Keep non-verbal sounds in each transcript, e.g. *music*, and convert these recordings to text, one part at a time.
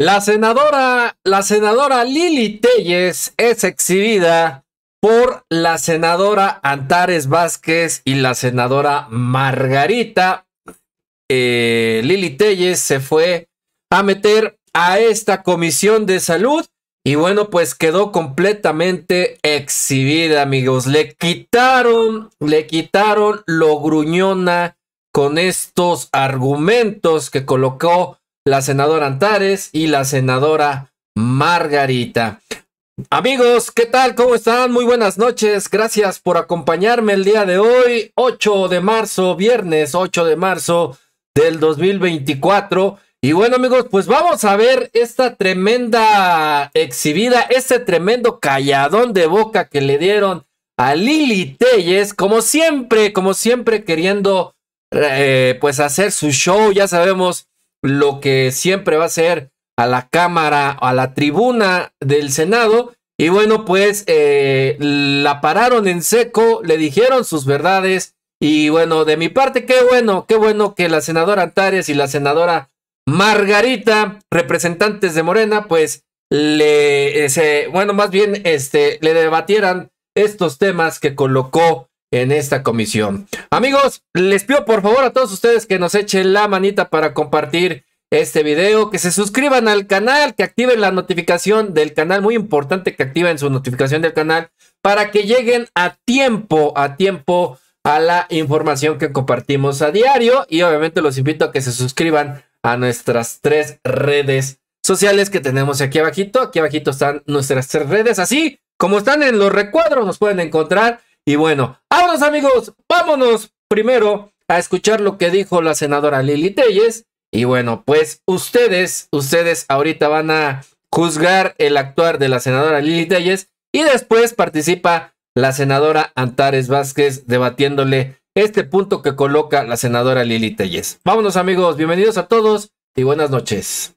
La senadora, la senadora Lili Telles es exhibida por la senadora Antares Vázquez y la senadora Margarita. Eh, Lili Telles se fue a meter a esta comisión de salud y bueno, pues quedó completamente exhibida, amigos. Le quitaron, le quitaron lo gruñona con estos argumentos que colocó la senadora Antares y la senadora Margarita. Amigos, ¿qué tal? ¿Cómo están? Muy buenas noches. Gracias por acompañarme el día de hoy, 8 de marzo, viernes 8 de marzo del 2024. Y bueno, amigos, pues vamos a ver esta tremenda exhibida, este tremendo calladón de boca que le dieron a Lili Telles, como siempre, como siempre queriendo eh, pues hacer su show, ya sabemos lo que siempre va a ser a la Cámara, a la tribuna del Senado. Y bueno, pues eh, la pararon en seco, le dijeron sus verdades. Y bueno, de mi parte, qué bueno, qué bueno que la senadora Antares y la senadora Margarita, representantes de Morena, pues le, bueno, más bien, este, le debatieran estos temas que colocó en esta comisión. Amigos, les pido por favor a todos ustedes que nos echen la manita para compartir este video, que se suscriban al canal, que activen la notificación del canal, muy importante que activen su notificación del canal para que lleguen a tiempo, a tiempo a la información que compartimos a diario y obviamente los invito a que se suscriban a nuestras tres redes sociales que tenemos aquí abajito. Aquí abajito están nuestras tres redes, así como están en los recuadros, nos pueden encontrar y bueno, vámonos amigos, vámonos primero a escuchar lo que dijo la senadora Lili Telles. Y bueno, pues ustedes, ustedes ahorita van a juzgar el actuar de la senadora Lili Telles y después participa la senadora Antares Vázquez debatiéndole este punto que coloca la senadora Lili Telles. Vámonos amigos, bienvenidos a todos y buenas noches.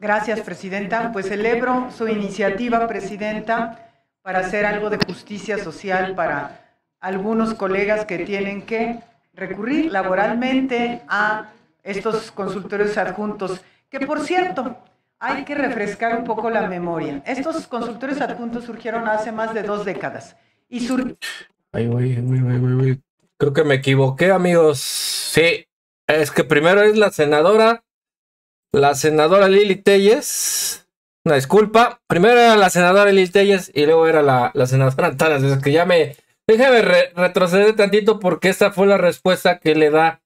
Gracias, Presidenta. Pues, pues celebro su iniciativa, Presidenta, para hacer algo de justicia social para algunos colegas que tienen que recurrir laboralmente a estos consultores adjuntos, que por cierto, hay que refrescar un poco la memoria. Estos consultores adjuntos surgieron hace más de dos décadas y sur... Ay, Creo que me equivoqué, amigos. Sí, es que primero es la senadora la senadora Lili Telles. Una disculpa. Primero era la senadora Lili Telles y luego era la, la senadora Antares, Es que ya me. Déjame retroceder tantito porque esta fue la respuesta que le da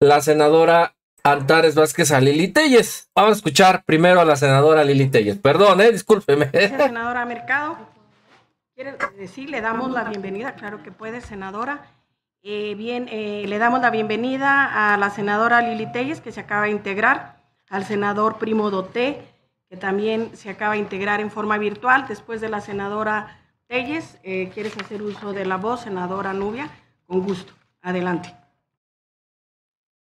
la senadora Antares Vázquez a Lili Telles. Vamos a escuchar primero a la senadora Lili Telles. Perdón, eh, discúlpeme. Senadora Mercado, quiere decir, le damos la bienvenida, claro que puede, senadora. Eh, bien, eh, le damos la bienvenida a la senadora Lili Telles que se acaba de integrar al senador Primo Doté, que también se acaba de integrar en forma virtual después de la senadora Telles. Eh, ¿Quieres hacer uso de la voz, senadora Nubia? Con gusto. Adelante.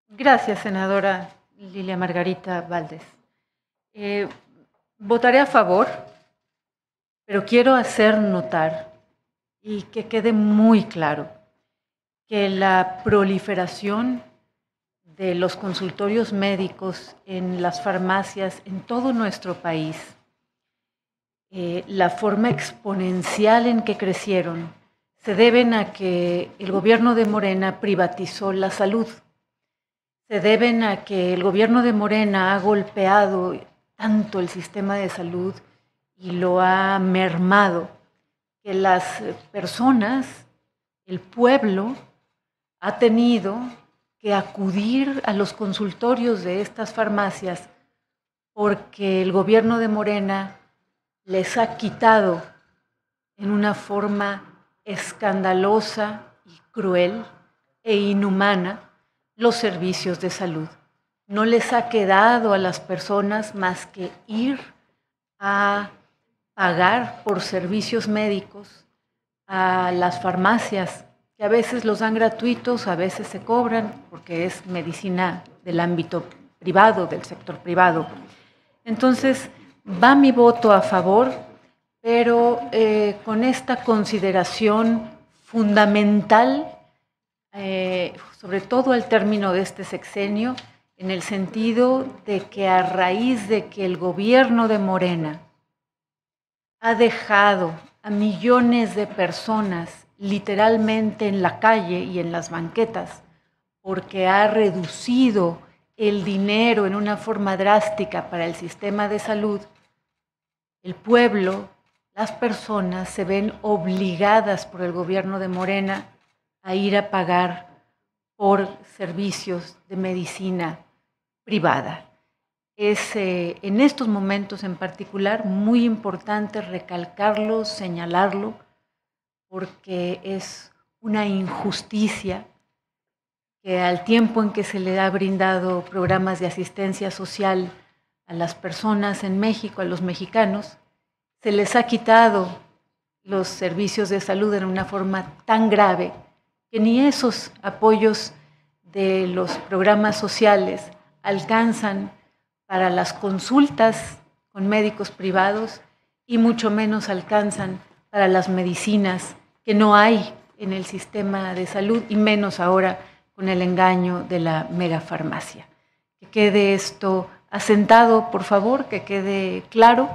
Gracias, senadora Lilia Margarita Valdés. Eh, votaré a favor, pero quiero hacer notar y que quede muy claro que la proliferación de los consultorios médicos, en las farmacias, en todo nuestro país, eh, la forma exponencial en que crecieron se deben a que el gobierno de Morena privatizó la salud, se deben a que el gobierno de Morena ha golpeado tanto el sistema de salud y lo ha mermado, que las personas, el pueblo, ha tenido que acudir a los consultorios de estas farmacias porque el gobierno de Morena les ha quitado en una forma escandalosa y cruel e inhumana los servicios de salud. No les ha quedado a las personas más que ir a pagar por servicios médicos a las farmacias que a veces los dan gratuitos, a veces se cobran, porque es medicina del ámbito privado, del sector privado. Entonces, va mi voto a favor, pero eh, con esta consideración fundamental, eh, sobre todo al término de este sexenio, en el sentido de que a raíz de que el gobierno de Morena ha dejado a millones de personas literalmente en la calle y en las banquetas, porque ha reducido el dinero en una forma drástica para el sistema de salud, el pueblo, las personas se ven obligadas por el gobierno de Morena a ir a pagar por servicios de medicina privada. Es eh, en estos momentos en particular muy importante recalcarlo, señalarlo, porque es una injusticia que al tiempo en que se le ha brindado programas de asistencia social a las personas en México, a los mexicanos, se les ha quitado los servicios de salud en una forma tan grave que ni esos apoyos de los programas sociales alcanzan para las consultas con médicos privados y mucho menos alcanzan para las medicinas que no hay en el sistema de salud y menos ahora con el engaño de la megafarmacia. Que quede esto asentado, por favor, que quede claro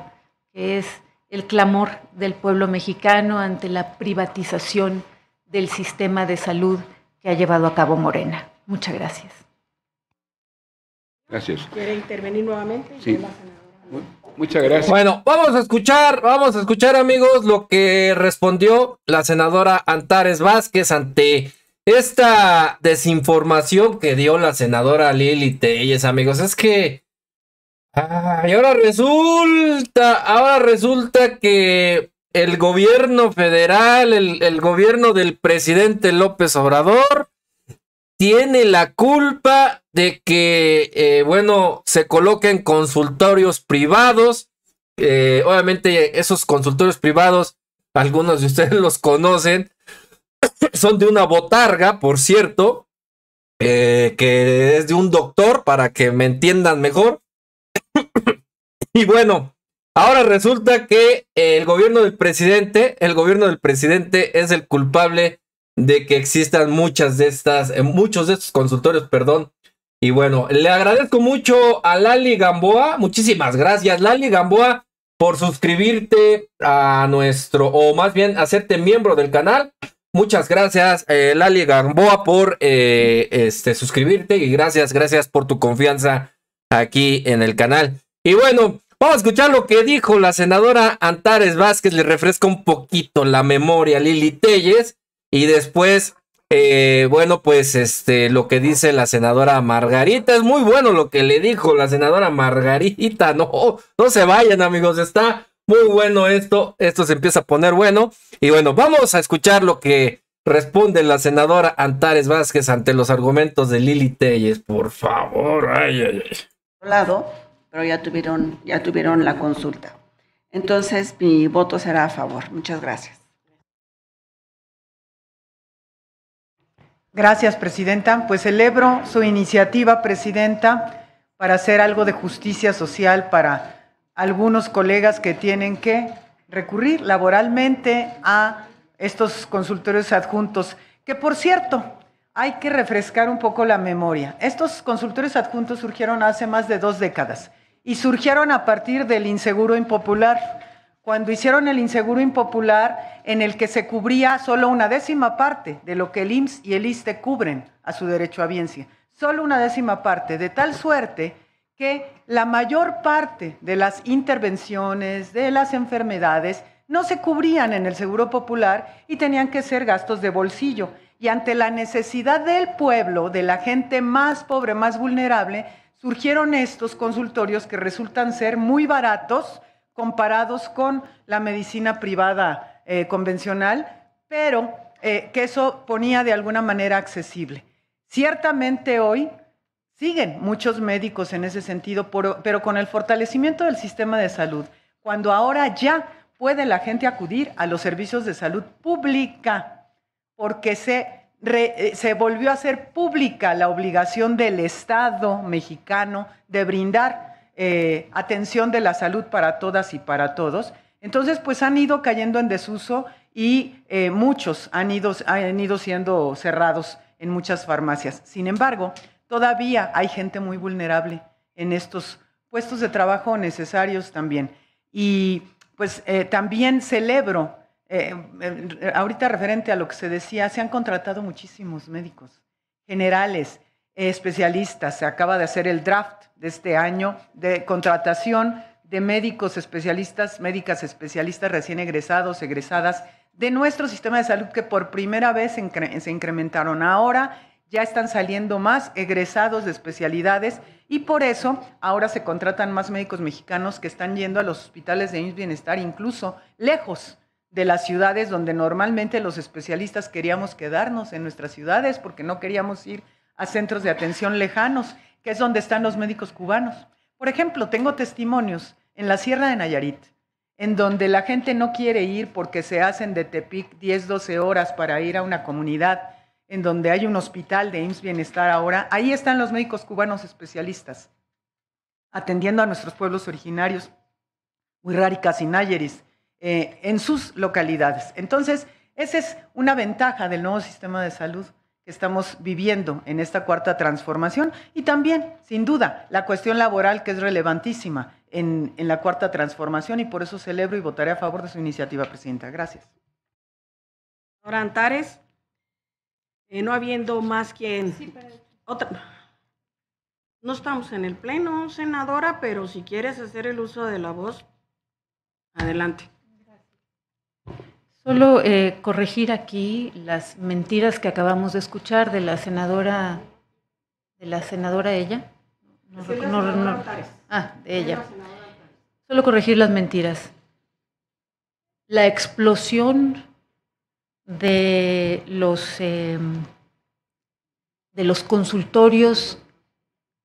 que es el clamor del pueblo mexicano ante la privatización del sistema de salud que ha llevado a cabo Morena. Muchas gracias. Gracias. ¿Quiere intervenir nuevamente? Sí. Muchas gracias. Bueno, vamos a escuchar, vamos a escuchar amigos lo que respondió la senadora Antares Vázquez ante esta desinformación que dio la senadora Lili Telles, amigos. Es que... y ahora resulta, ahora resulta que el gobierno federal, el gobierno del presidente López Obrador, tiene la culpa de que, eh, bueno, se coloquen consultorios privados. Eh, obviamente esos consultorios privados, algunos de ustedes los conocen, *coughs* son de una botarga, por cierto, eh, que es de un doctor, para que me entiendan mejor. *coughs* y bueno, ahora resulta que el gobierno del presidente, el gobierno del presidente es el culpable de que existan muchas de estas, eh, muchos de estos consultorios, perdón. Y bueno, le agradezco mucho a Lali Gamboa, muchísimas gracias Lali Gamboa por suscribirte a nuestro, o más bien hacerte miembro del canal. Muchas gracias eh, Lali Gamboa por eh, este, suscribirte y gracias, gracias por tu confianza aquí en el canal. Y bueno, Vamos a escuchar lo que dijo la senadora Antares Vázquez. Le refresco un poquito la memoria Lili Telles y después, eh, bueno, pues este, lo que dice la senadora Margarita, es muy bueno lo que le dijo la senadora Margarita, *laughs* no, no se vayan amigos, está muy bueno esto, esto se empieza a poner bueno. Y bueno, vamos a escuchar lo que responde la senadora Antares Vázquez ante los argumentos de Lili Telles, por favor, ay, Lado, pero ya tuvieron, ya tuvieron la consulta. Entonces, mi voto será a favor. Muchas gracias. Gracias, Presidenta. Pues celebro su iniciativa, Presidenta, para hacer algo de justicia social para algunos colegas que tienen que recurrir laboralmente a estos consultorios adjuntos, que por cierto, hay que refrescar un poco la memoria. Estos consultorios adjuntos surgieron hace más de dos décadas y surgieron a partir del inseguro impopular cuando hicieron el inseguro impopular en el que se cubría solo una décima parte de lo que el IMSS y el ISTE cubren a su derecho a biencia, solo una décima parte, de tal suerte que la mayor parte de las intervenciones, de las enfermedades, no se cubrían en el Seguro Popular y tenían que ser gastos de bolsillo. Y ante la necesidad del pueblo, de la gente más pobre, más vulnerable, surgieron estos consultorios que resultan ser muy baratos, comparados con la medicina privada eh, convencional, pero eh, que eso ponía de alguna manera accesible. Ciertamente hoy siguen muchos médicos en ese sentido, pero con el fortalecimiento del sistema de salud, cuando ahora ya puede la gente acudir a los servicios de salud pública, porque se, eh, se volvió a hacer pública la obligación del Estado mexicano de brindar eh, atención de la salud para todas y para todos. Entonces, pues han ido cayendo en desuso y eh, muchos han ido, han ido siendo cerrados en muchas farmacias. Sin embargo, todavía hay gente muy vulnerable en estos puestos de trabajo necesarios también. Y pues eh, también celebro, ahorita referente a lo que se decía, se han contratado muchísimos médicos, generales, especialistas, se acaba de hacer el draft de este año de contratación de médicos especialistas, médicas especialistas recién egresados, egresadas de nuestro sistema de salud que por primera vez se, incrementaron. Ahora ya están saliendo más egresados de especialidades y por eso ahora se contratan más médicos mexicanos que están yendo a los hospitales de Bienestar, incluso lejos de las ciudades donde normalmente los especialistas queríamos quedarnos en nuestras ciudades porque no queríamos ir a centros de atención lejanos que es donde están los médicos cubanos. Por ejemplo, tengo testimonios en la Sierra de Nayarit, en donde la gente no quiere ir porque se hacen de Tepic 10, 12 horas para ir a una comunidad, en donde hay un hospital de IMSS Bienestar ahora. Ahí están los médicos cubanos especialistas, atendiendo a nuestros pueblos originarios, muy raricas y Nayaris, eh, en sus localidades. Entonces, esa es una ventaja del nuevo sistema de salud que estamos viviendo en esta cuarta transformación y también, sin duda, la cuestión laboral que es relevantísima en, en la cuarta transformación y por eso celebro y votaré a favor de su iniciativa, Presidenta. Gracias. Ahora, Antares, eh, no habiendo más quien... Sí, pero... Otra... No estamos en el Pleno, senadora, pero si quieres hacer el uso de la voz, adelante. Solo eh, corregir aquí las mentiras que acabamos de escuchar de la senadora, de la senadora ella. No, ah, de ella. Solo corregir las mentiras. La explosión de los, em, de los consultorios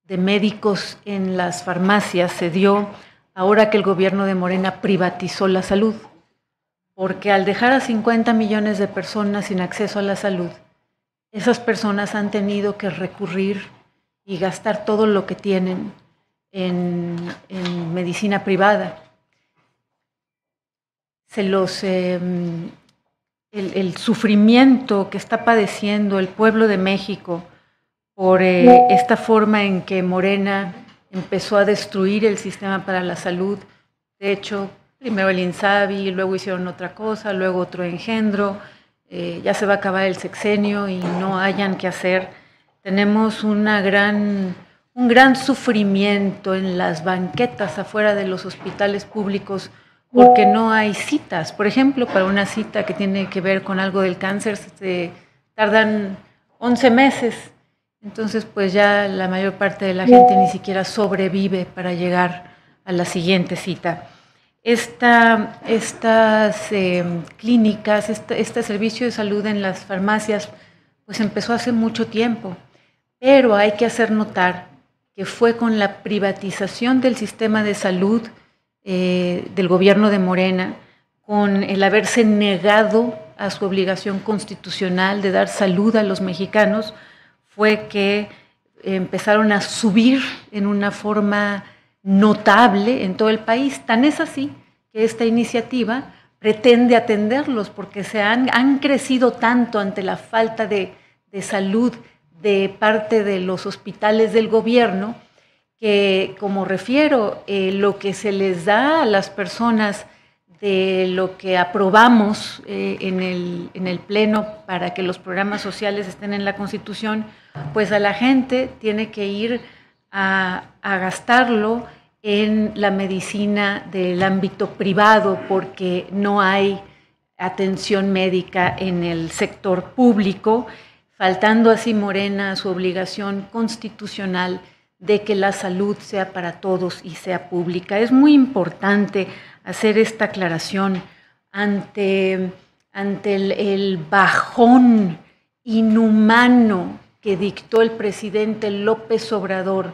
de médicos en las farmacias se dio ahora que el gobierno de Morena privatizó la salud porque al dejar a 50 millones de personas sin acceso a la salud, esas personas han tenido que recurrir y gastar todo lo que tienen en, medicina privada. Se los, em, el, sufrimiento que está padeciendo el pueblo de México por eh, esta forma en que Morena empezó a destruir el sistema para la salud, de hecho, Primero el INSABI, luego hicieron otra cosa, luego otro engendro, eh, ya se va a acabar el sexenio y no hayan que hacer. Tenemos una gran, un gran sufrimiento en las banquetas afuera de los hospitales públicos porque no hay citas. Por ejemplo, para una cita que tiene que ver con algo del cáncer tardan 11 meses. Entonces, pues ya la mayor parte de la gente ni siquiera sobrevive para llegar a la siguiente cita estas em, clínicas, este, este, servicio de salud en las farmacias, pues empezó hace mucho tiempo. Pero hay que hacer notar que fue con la privatización del sistema de salud eh, del gobierno de Morena, con el haberse negado a su obligación constitucional de dar salud a los mexicanos, fue que empezaron a subir en una forma notable en todo el país. Tan es así que esta iniciativa pretende atenderlos porque se han, crecido tanto ante la falta de, salud de parte de los hospitales del gobierno que, como refiero, eh, lo que se les da a las personas de lo que aprobamos eh, en, el, Pleno para que los programas sociales estén en la Constitución, pues a la gente tiene que ir a gastarlo en la medicina del ámbito privado porque no hay atención médica en el sector público, faltando así Morena a su obligación constitucional de que la salud sea para todos y sea pública. Es muy importante hacer esta aclaración ante, el bajón inhumano que dictó el presidente López Obrador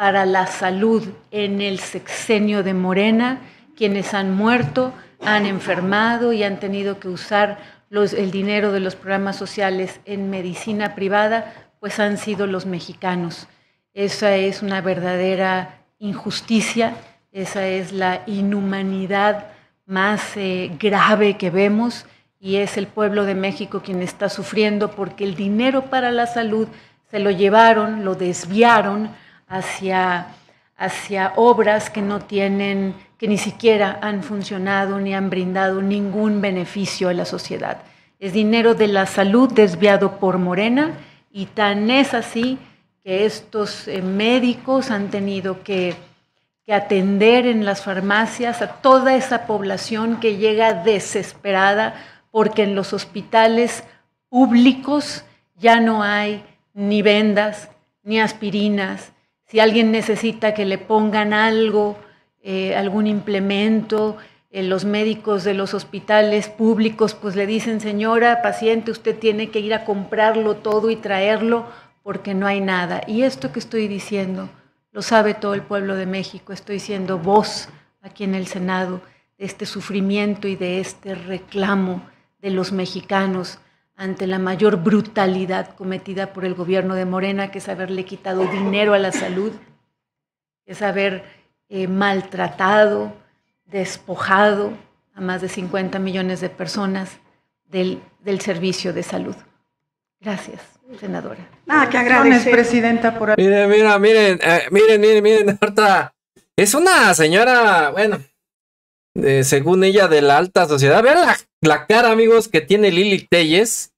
para la salud en el sexenio de Morena, quienes han muerto, han enfermado y han tenido que usar el dinero de los programas sociales en medicina privada, pues han sido los mexicanos. Esa es una verdadera injusticia, esa es la inhumanidad más eh, grave que vemos y es el pueblo de México quien está sufriendo porque el dinero para la salud se lo llevaron, lo desviaron hacia, hacia obras que no tienen, que ni siquiera han funcionado ni han brindado ningún beneficio a la sociedad. Es dinero de la salud desviado por Morena y tan es así que estos eh, médicos han tenido que atender en las farmacias a toda esa población que llega desesperada porque en los hospitales públicos ya no hay ni vendas, ni aspirinas, si alguien necesita que le pongan algo, eh, algún implemento, eh, los médicos de los hospitales públicos pues le dicen, señora, paciente, usted tiene que ir a comprarlo todo y traerlo porque no hay nada. Y esto que estoy diciendo lo sabe todo el pueblo de México, estoy siendo voz aquí en el Senado de este sufrimiento y de este reclamo de los mexicanos ante la mayor brutalidad cometida por el gobierno de Morena, que es haberle quitado dinero a la salud, es haber eh, maltratado, despojado a más de 50 millones de personas del, servicio de salud. Gracias, senadora. Ah, que agradecer. presidenta, por... Eh, miren, miren, miren, miren, miren, miren, Es una señora, bueno, eh, según ella, de la alta sociedad. Vean la, cara, amigos, que tiene Lili Telles,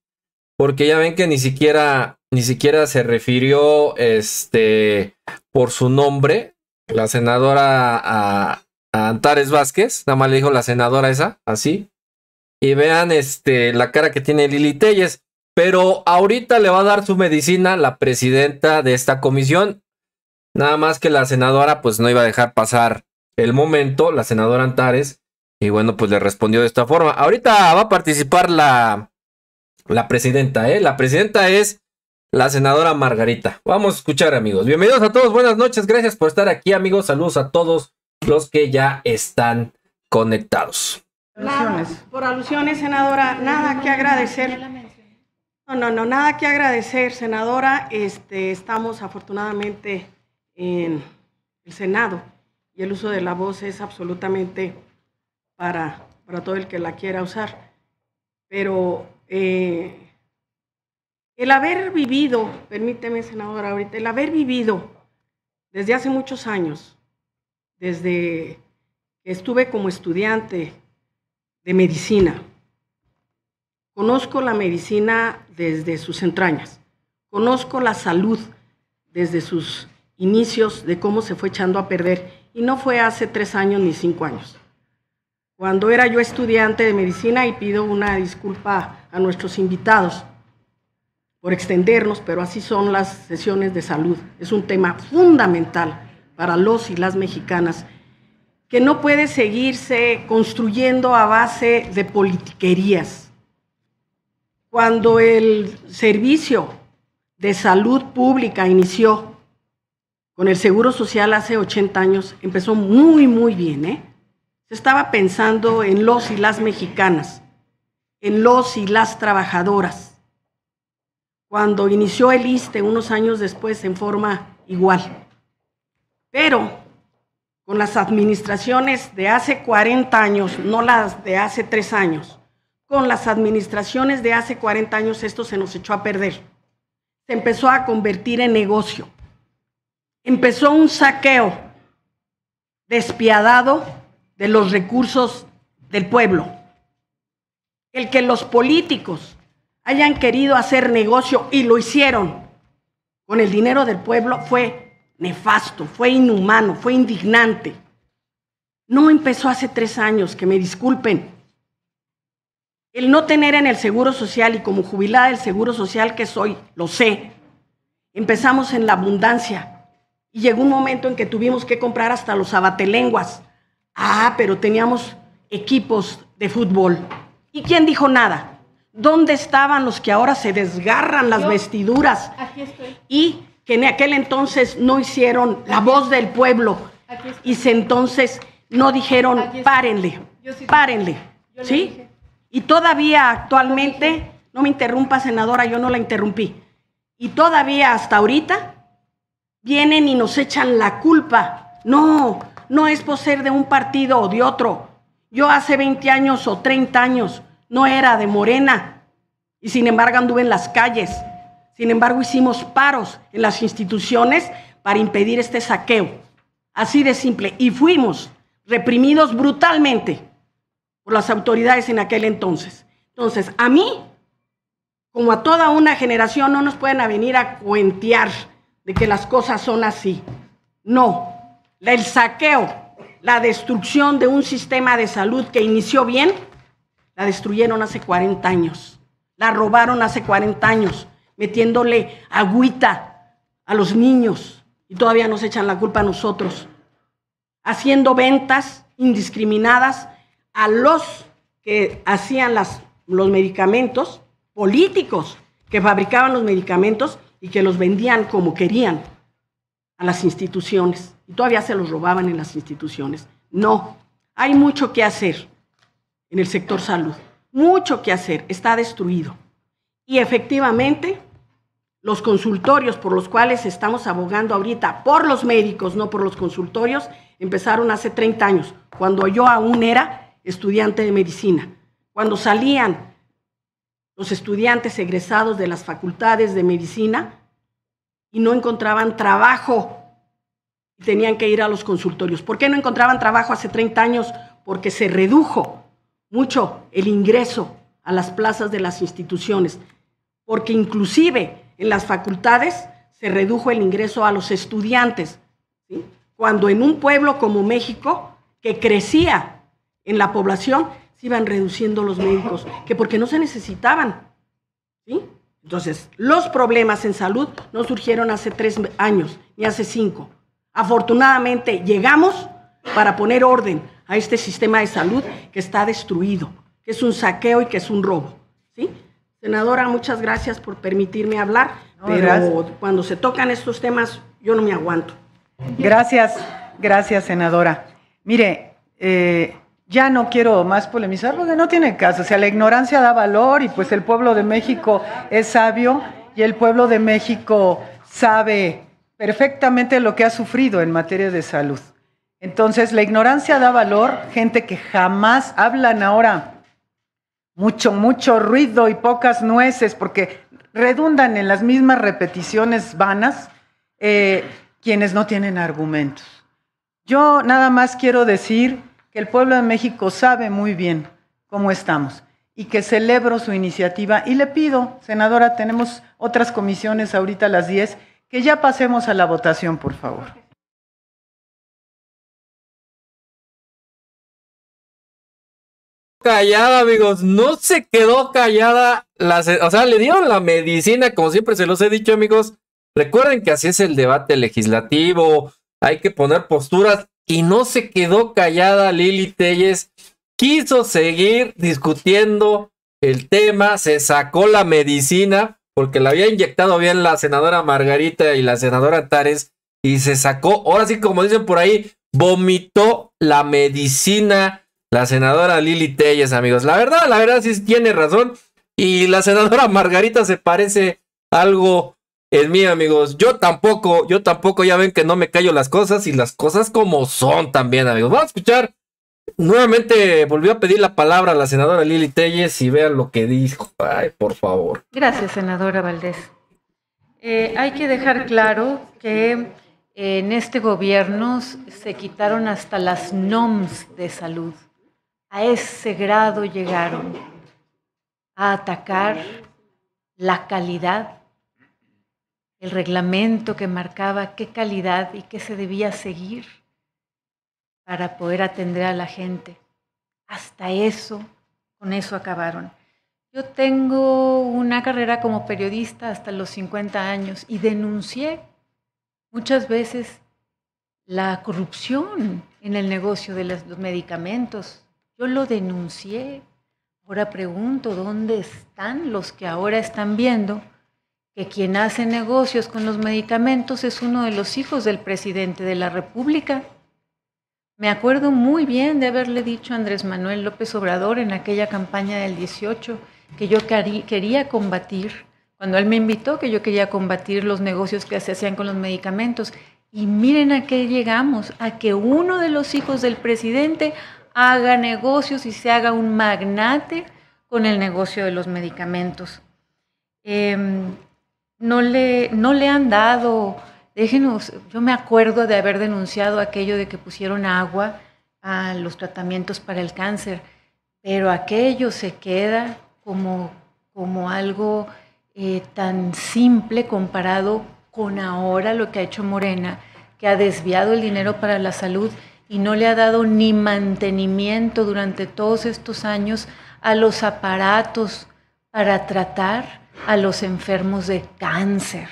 porque ya ven que ni siquiera, ni siquiera se refirió este, por su nombre, la senadora a, Antares Vázquez, nada más le dijo la senadora esa, así. Y vean este, la cara que tiene Lili Telles. Pero ahorita le va a dar su medicina la presidenta de esta comisión. Nada más que la senadora pues no iba a dejar pasar el momento, la senadora Antares, y bueno, pues le respondió de esta forma. Ahorita va a participar la, la presidenta, ¿eh? La presidenta es la senadora Margarita. Vamos a escuchar, amigos. Bienvenidos a todos, buenas noches, gracias por estar aquí, amigos. Saludos a todos los que ya están conectados. por alusiones, senadora, nada que agradecer. No, no, no, nada que agradecer, senadora. Este, estamos afortunadamente en el Senado y el uso de la voz es absolutamente para, para todo el que la quiera usar. Pero eh, el haber vivido, permíteme senadora ahorita, el haber vivido desde hace muchos años, desde que estuve como estudiante de medicina, conozco la medicina desde sus entrañas, conozco la salud desde sus inicios, de cómo se fue echando a perder y no fue hace tres años ni cinco años. Cuando era yo estudiante de medicina y pido una disculpa a nuestros invitados por extendernos, pero así son las sesiones de salud. Es un tema fundamental para los y las mexicanas que no puede seguirse construyendo a base de politiquerías. Cuando el servicio de salud pública inició con el Seguro Social hace 80 años empezó muy, muy bien. ¿eh? Se estaba pensando en los y las mexicanas, en los y las trabajadoras. Cuando inició el ISTE unos años después en forma igual. Pero con las administraciones de hace 40 años, no las de hace 3 años, con las administraciones de hace 40 años esto se nos echó a perder. Se empezó a convertir en negocio empezó un saqueo despiadado de los recursos del pueblo. El que los políticos hayan querido hacer negocio y lo hicieron con el dinero del pueblo fue nefasto, fue inhumano, fue indignante. No empezó hace tres años, que me disculpen. El no tener en el Seguro Social y como jubilada del Seguro Social que soy, lo sé, empezamos en la abundancia, y llegó un momento en que tuvimos que comprar hasta los abatelenguas. Ah, pero teníamos equipos de fútbol. ¿Y quién dijo nada? ¿Dónde estaban los que ahora se desgarran las vestiduras? Aquí estoy. Y que en aquel entonces no hicieron la voz del pueblo. Y se entonces no dijeron, párenle, sí, párenle. ¿Sí? Y todavía actualmente, no me interrumpa, senadora, yo no la interrumpí. Y todavía hasta ahorita vienen y nos echan la culpa. No, no es por ser de un partido o de otro. Yo hace 20 años o 30 años no era de Morena y sin embargo anduve en las calles. Sin embargo hicimos paros en las instituciones para impedir este saqueo. Así de simple. Y fuimos reprimidos brutalmente por las autoridades en aquel entonces. Entonces, a mí, como a toda una generación, no nos pueden venir a cuentear de que las cosas son así. No, el saqueo, la destrucción de un sistema de salud que inició bien, la destruyeron hace 40 años, la robaron hace 40 años, metiéndole agüita a los niños y todavía nos echan la culpa a nosotros, haciendo ventas indiscriminadas a los que hacían las, los medicamentos, políticos que fabricaban los medicamentos y que los vendían como querían a las instituciones y todavía se los robaban en las instituciones. No, hay mucho que hacer en el sector salud, mucho que hacer, está destruido. Y efectivamente, los consultorios por los cuales estamos abogando ahorita, por los médicos, no por los consultorios, empezaron hace 30 años, cuando yo aún era estudiante de medicina. Cuando salían los estudiantes egresados de las facultades de medicina y no encontraban trabajo. Tenían que ir a los consultorios. ¿Por qué no encontraban trabajo hace 30 años? Porque se redujo mucho el ingreso a las plazas de las instituciones. Porque inclusive en las facultades se redujo el ingreso a los estudiantes. Cuando en un pueblo como México, que crecía en la población, iban reduciendo los médicos, que porque no se necesitaban. ¿sí? Entonces, los problemas en salud no surgieron hace tres años, ni hace cinco. Afortunadamente, llegamos para poner orden a este sistema de salud que está destruido, que es un saqueo y que es un robo. ¿sí? Senadora, muchas gracias por permitirme hablar, pero cuando se tocan estos temas, yo no me aguanto. Gracias, gracias, senadora. Mire, eh, ya no quiero más polemizar porque no tiene caso. O sea, la ignorancia da valor y pues el pueblo de México es sabio y el pueblo de México sabe perfectamente lo que ha sufrido en materia de salud. Entonces, la ignorancia da valor, gente que jamás hablan ahora. Mucho, mucho ruido y pocas nueces, porque redundan en las mismas repeticiones vanas eh, quienes no tienen argumentos. Yo nada más quiero decir que el pueblo de México sabe muy bien cómo estamos y que celebro su iniciativa. Y le pido, senadora, tenemos otras comisiones ahorita a las 10, que ya pasemos a la votación, por favor. Callada, amigos, no se quedó callada. La, o sea, le dieron la medicina, como siempre se los he dicho, amigos. Recuerden que así es el debate legislativo. Hay que poner posturas y no se quedó callada Lili Telles. Quiso seguir discutiendo el tema, se sacó la medicina, porque la había inyectado bien la senadora Margarita y la senadora Tares, y se sacó, ahora sí como dicen por ahí, vomitó la medicina la senadora Lili Telles, amigos. La verdad, la verdad sí tiene razón. Y la senadora Margarita se parece algo en mí, amigos. Yo tampoco, yo tampoco, ya ven que no me callo las cosas y las cosas como son también, amigos. Vamos a escuchar. Nuevamente volvió a pedir la palabra a la senadora Lili Telles y vean lo que dijo. Ay, por favor. Gracias, senadora Valdés. Eh, hay que dejar claro que eh, en este gobierno se quitaron hasta las NOMS de salud. A ese grado llegaron a atacar la calidad el reglamento que marcaba qué calidad y qué se debía seguir para poder atender a la gente. Hasta eso, con eso acabaron. Yo tengo una carrera como periodista hasta los 50 años y denuncié muchas veces la corrupción en el negocio de los medicamentos. Yo lo denuncié. Ahora pregunto, ¿dónde están los que ahora están viendo que quien hace negocios con los medicamentos es uno de los hijos del presidente de la República. Me acuerdo muy bien de haberle dicho a Andrés Manuel López Obrador en aquella campaña del 18 que yo quería combatir, cuando él me invitó, que yo quería combatir los negocios que se hacían con los medicamentos. Y miren a qué llegamos, a que uno de los hijos del presidente haga negocios y se haga un magnate con el negocio de los medicamentos. Em, no le, no le han dado, déjenos, yo me acuerdo de haber denunciado aquello de que pusieron agua a los tratamientos para el cáncer, pero aquello se queda como, como algo eh, tan simple comparado con ahora lo que ha hecho Morena, que ha desviado el dinero para la salud y no le ha dado ni mantenimiento durante todos estos años a los aparatos para tratar a los enfermos de cáncer.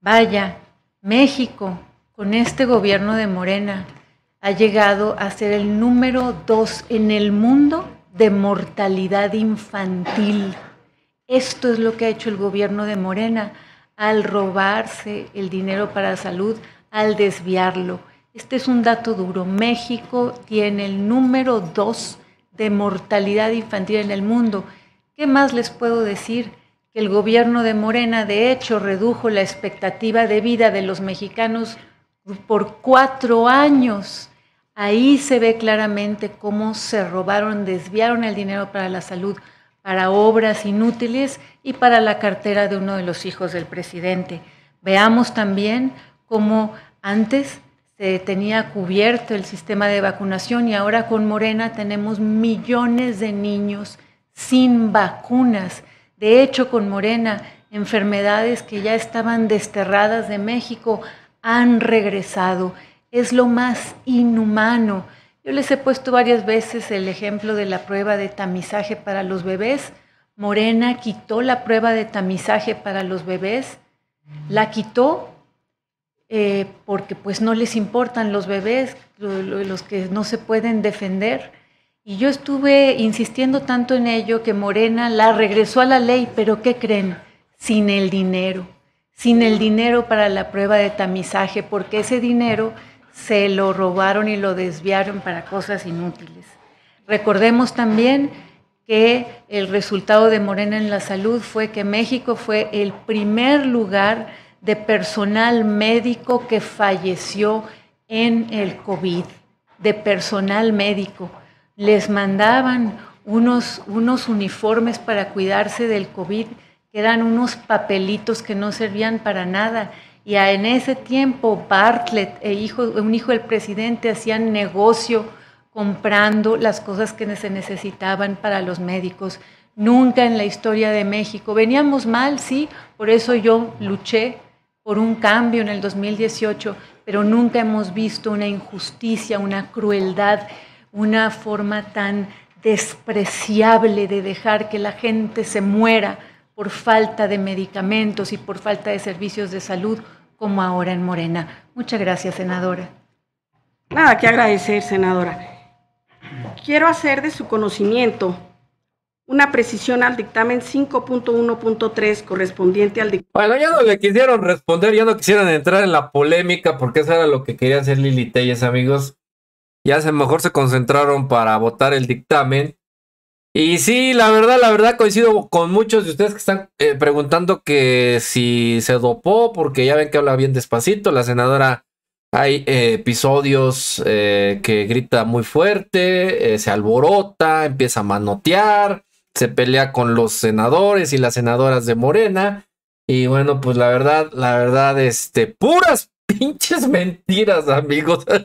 Vaya, México, con este gobierno de Morena, ha llegado a ser el número dos en el mundo de mortalidad infantil. Esto es lo que ha hecho el gobierno de Morena al robarse el dinero para la salud, al desviarlo. Este es un dato duro. México tiene el número dos de mortalidad infantil en el mundo ¿Qué más les puedo decir? Que el gobierno de Morena, de hecho, redujo la expectativa de vida de los mexicanos por cuatro años. Ahí se ve claramente cómo se robaron, desviaron el dinero para la salud, para obras inútiles y para la cartera de uno de los hijos del presidente. Veamos también cómo antes se tenía cubierto el sistema de vacunación y ahora con Morena tenemos millones de niños sin vacunas. De hecho, con Morena, enfermedades que ya estaban desterradas de México han regresado. Es lo más inhumano. Yo les he puesto varias veces el ejemplo de la prueba de tamizaje para los bebés. Morena quitó la prueba de tamizaje para los bebés. La quitó eh, porque pues no les importan los bebés, los que no se pueden defender y yo estuve insistiendo tanto en ello que Morena la regresó a la ley, pero ¿qué creen? Sin el dinero, sin el dinero para la prueba de tamizaje, porque ese dinero se lo robaron y lo desviaron para cosas inútiles. Recordemos también que el resultado de Morena en la salud fue que México fue el primer lugar de personal médico que falleció en el COVID, de personal médico les mandaban unos, unos uniformes para cuidarse del COVID, que eran unos papelitos que no servían para nada. Y en ese tiempo Bartlett, e un hijo del presidente, hacían negocio comprando las cosas que se necesitaban para los médicos. Nunca en la historia de México. Veníamos mal, sí, por eso yo luché por un cambio en el 2018, pero nunca hemos visto una injusticia, una crueldad una forma tan despreciable de dejar que la gente se muera por falta de medicamentos y por falta de servicios de salud como ahora en Morena. Muchas gracias, senadora. Nada que agradecer, senadora. Quiero hacer de su conocimiento una precisión al dictamen 5.1.3 correspondiente al dictamen. Bueno, ya no le quisieron responder, ya no quisieron entrar en la polémica porque eso era lo que quería hacer Lili Telles, amigos. Ya se mejor se concentraron para votar el dictamen. Y sí, la verdad, la verdad coincido con muchos de ustedes que están eh, preguntando que si se dopó, porque ya ven que habla bien despacito. La senadora, hay eh, episodios eh, que grita muy fuerte, se alborota, empieza a manotear, se pelea con los senadores y las senadoras de Morena. Y bueno, pues la verdad, la verdad, este, puras *laughs* pinches mentiras, amigos. *laughs*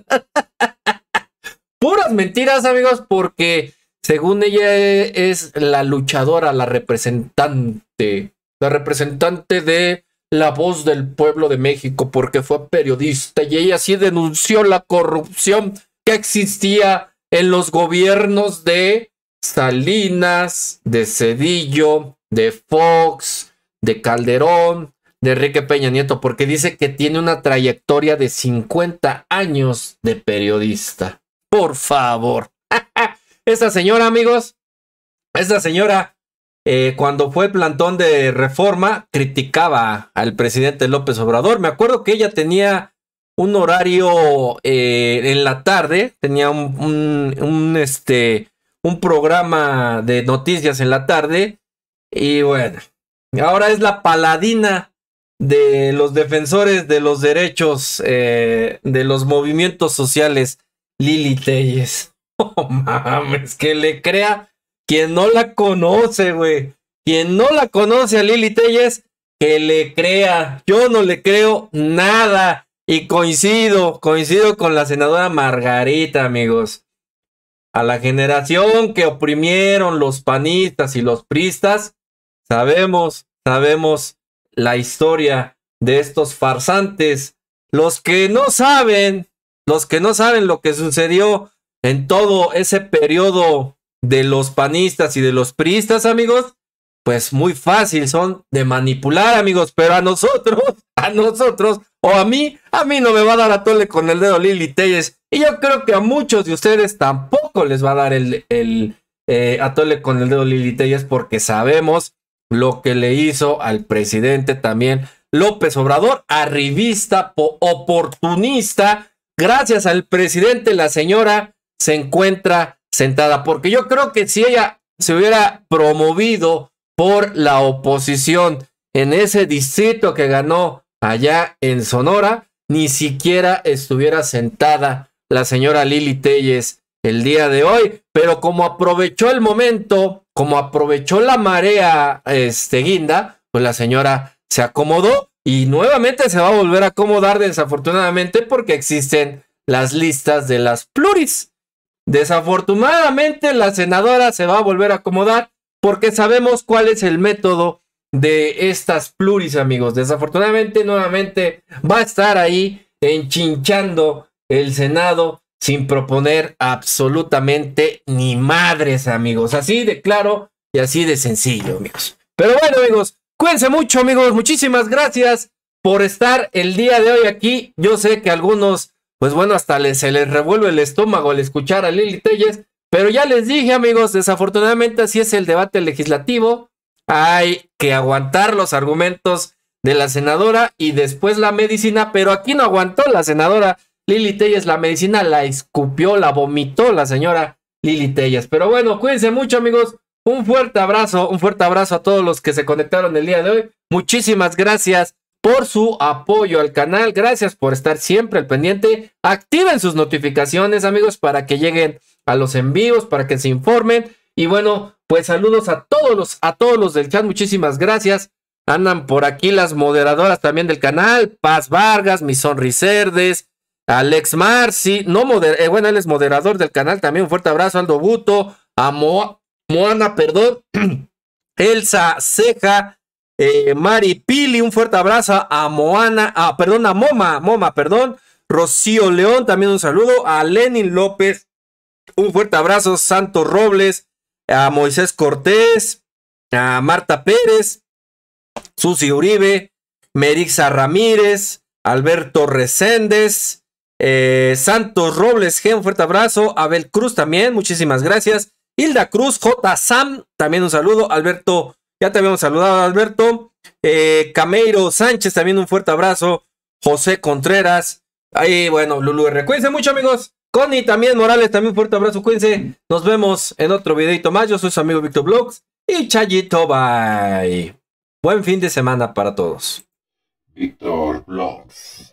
mentiras, amigos, porque según ella es la luchadora, la representante, la representante de la voz del pueblo de México, porque fue periodista y ella sí denunció la corrupción que existía en los gobiernos de Salinas, de Cedillo, de Fox, de Calderón, de Enrique Peña Nieto, porque dice que tiene una trayectoria de 50 años de periodista. Por favor. *laughs* Esa señora, amigos, Esa señora, eh, cuando fue plantón de reforma, criticaba al presidente López Obrador. Me acuerdo que ella tenía un horario eh, en la tarde, tenía un, este, un programa de noticias en la tarde. Y bueno, ahora es la paladina de los defensores de los derechos eh, de los movimientos sociales Lili Telles. *laughs* Oh mames, que le crea quien no la conoce, güey. Quien no la conoce a Lili Telles, que le crea. Yo no le creo nada. Y coincido, coincido con la senadora Margarita, amigos. A la generación que oprimieron los panistas y los pristas, sabemos, sabemos la historia de estos farsantes. Los que no saben los que no saben lo que sucedió en todo ese periodo de los panistas y de los priistas, amigos, pues muy fácil son de manipular, amigos, pero a nosotros, *laughs* a nosotros o a mí, a mí no me va a dar a tole con el dedo Lili Telles. Y yo creo que a muchos de ustedes tampoco les va a dar el, el eh, a con el dedo Lili Telles porque sabemos lo que le hizo al presidente también López Obrador, arribista, oportunista, gracias al presidente, la señora se encuentra sentada, porque yo creo que si ella se hubiera promovido por la oposición en ese distrito que ganó allá en Sonora, ni siquiera estuviera sentada la señora Lili Telles el día de hoy, pero como aprovechó el momento, como aprovechó la marea este guinda, pues la señora se acomodó y nuevamente se va a volver a acomodar desafortunadamente porque existen las listas de las pluris. Desafortunadamente la senadora se va a volver a acomodar porque sabemos cuál es el método de estas pluris, amigos. Desafortunadamente nuevamente va a estar ahí enchinchando el Senado sin proponer absolutamente ni madres, amigos. Así de claro y así de sencillo, amigos. Pero bueno, amigos, Cuídense mucho, amigos. Muchísimas gracias por estar el día de hoy aquí. Yo sé que algunos, pues bueno, hasta les, se les revuelve el estómago al escuchar a Lili Telles. Pero ya les dije, amigos, desafortunadamente así es el debate legislativo. Hay que aguantar los argumentos de la senadora y después la medicina, pero aquí no aguantó la senadora Lili Telles la medicina, la escupió, la vomitó la señora Lili Telles. Pero bueno, cuídense mucho, amigos. Un fuerte abrazo, un fuerte abrazo a todos los que se conectaron el día de hoy. Muchísimas gracias por su apoyo al canal. Gracias por estar siempre al pendiente. Activen sus notificaciones, amigos, para que lleguen a los envíos, para que se informen. Y bueno, pues saludos a todos los, a todos los del chat. Muchísimas gracias. Andan por aquí las moderadoras también del canal. Paz Vargas, mi sonriserdes, Alex Marci. No moder eh, bueno, él es moderador del canal también. Un fuerte abrazo, Aldo Buto, a Moa. Moana, perdón, *clears throat* Elsa Ceja, eh, Mari Pili, un fuerte abrazo a Moana, ah, perdón, a Moma, Moma, perdón, Rocío León, también un saludo, a Lenin López, un fuerte abrazo, Santos Robles, a Moisés Cortés, a Marta Pérez, Susi Uribe, Merixa Ramírez, Alberto Reséndez, eh, Santos Robles un fuerte abrazo, Abel Cruz también, muchísimas gracias, Hilda Cruz, J. Sam, también un saludo. Alberto, ya te habíamos saludado, Alberto. Eh, Cameiro Sánchez, también un fuerte abrazo. José Contreras. Ahí, bueno, Lulu R. Cuídense mucho, amigos. Connie también, Morales, también un fuerte abrazo. Cuídense. Nos vemos en otro videito más. Yo soy su amigo Víctor Blogs y Chayito. Bye. Buen fin de semana para todos. Víctor Blogs.